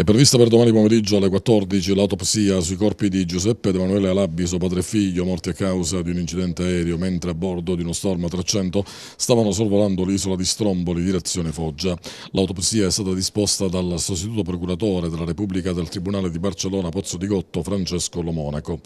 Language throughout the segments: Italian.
È prevista per domani pomeriggio alle 14 l'autopsia sui corpi di Giuseppe ed Emanuele Alabbi, suo padre e figlio, morti a causa di un incidente aereo mentre a bordo di uno Storm 300 stavano sorvolando l'isola di Stromboli, direzione Foggia. L'autopsia è stata disposta dal sostituto procuratore della Repubblica del Tribunale di Barcellona Pozzo di Gotto, Francesco Lomonaco.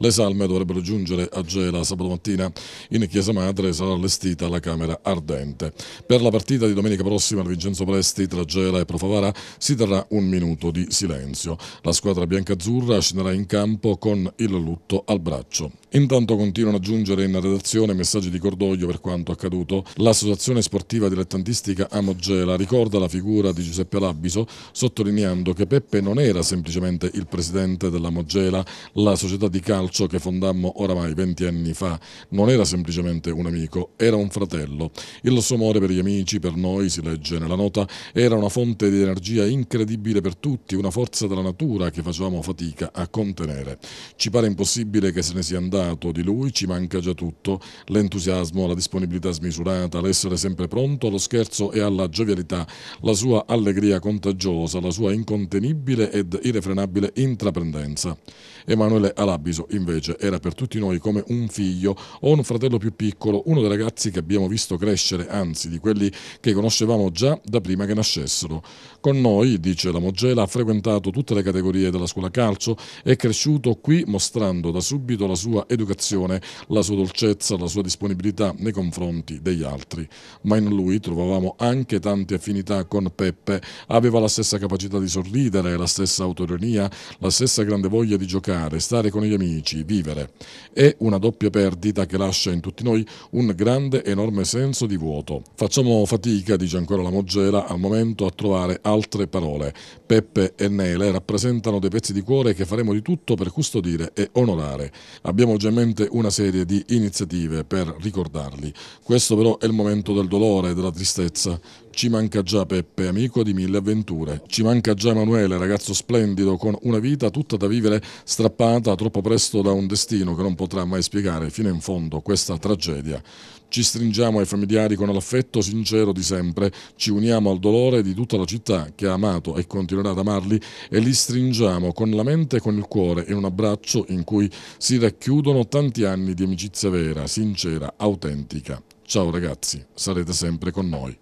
Le salme dovrebbero giungere a Gela sabato mattina. In Chiesa Madre sarà allestita la Camera Ardente. Per la partita di domenica prossima al Vincenzo Presti tra Gela e Profavara si terrà un minuto minuto di silenzio. La squadra biancazzurra scenderà in campo con il lutto al braccio. Intanto continuano ad aggiungere in redazione messaggi di cordoglio per quanto accaduto. L'associazione sportiva dilettantistica Amogela ricorda la figura di Giuseppe Labiso, sottolineando che Peppe non era semplicemente il presidente della Mogela, la società di calcio che fondammo oramai 20 anni fa. Non era semplicemente un amico, era un fratello. Il suo amore per gli amici, per noi, si legge nella nota, era una fonte di energia incredibile per tutti, una forza della natura che facevamo fatica a contenere. Ci pare impossibile che se ne sia andato ricordato di lui ci manca già tutto, l'entusiasmo, la disponibilità smisurata, l'essere sempre pronto allo scherzo e alla giovialità, la sua allegria contagiosa, la sua incontenibile ed irrefrenabile intraprendenza. Emanuele Alabiso invece era per tutti noi come un figlio o un fratello più piccolo, uno dei ragazzi che abbiamo visto crescere, anzi di quelli che conoscevamo già da prima che nascessero. Con noi, dice la Mogela, ha frequentato tutte le categorie della scuola calcio, è cresciuto qui mostrando da subito la sua educazione, la sua dolcezza, la sua disponibilità nei confronti degli altri. Ma in lui trovavamo anche tante affinità con Peppe, aveva la stessa capacità di sorridere, la stessa autoironia, la stessa grande voglia di giocare, stare con gli amici, vivere. È una doppia perdita che lascia in tutti noi un grande, enorme senso di vuoto. Facciamo fatica, dice ancora la Moggera, al momento a trovare altre parole. Peppe e Nele rappresentano dei pezzi di cuore che faremo di tutto per custodire e onorare. Abbiamo velocemente una serie di iniziative per ricordarli. Questo però è il momento del dolore, della tristezza, ci manca già Peppe, amico di mille avventure. Ci manca già Emanuele, ragazzo splendido, con una vita tutta da vivere, strappata troppo presto da un destino che non potrà mai spiegare fino in fondo questa tragedia. Ci stringiamo ai familiari con l'affetto sincero di sempre, ci uniamo al dolore di tutta la città che ha amato e continuerà ad amarli e li stringiamo con la mente e con il cuore in un abbraccio in cui si racchiudono tanti anni di amicizia vera, sincera, autentica. Ciao ragazzi, sarete sempre con noi.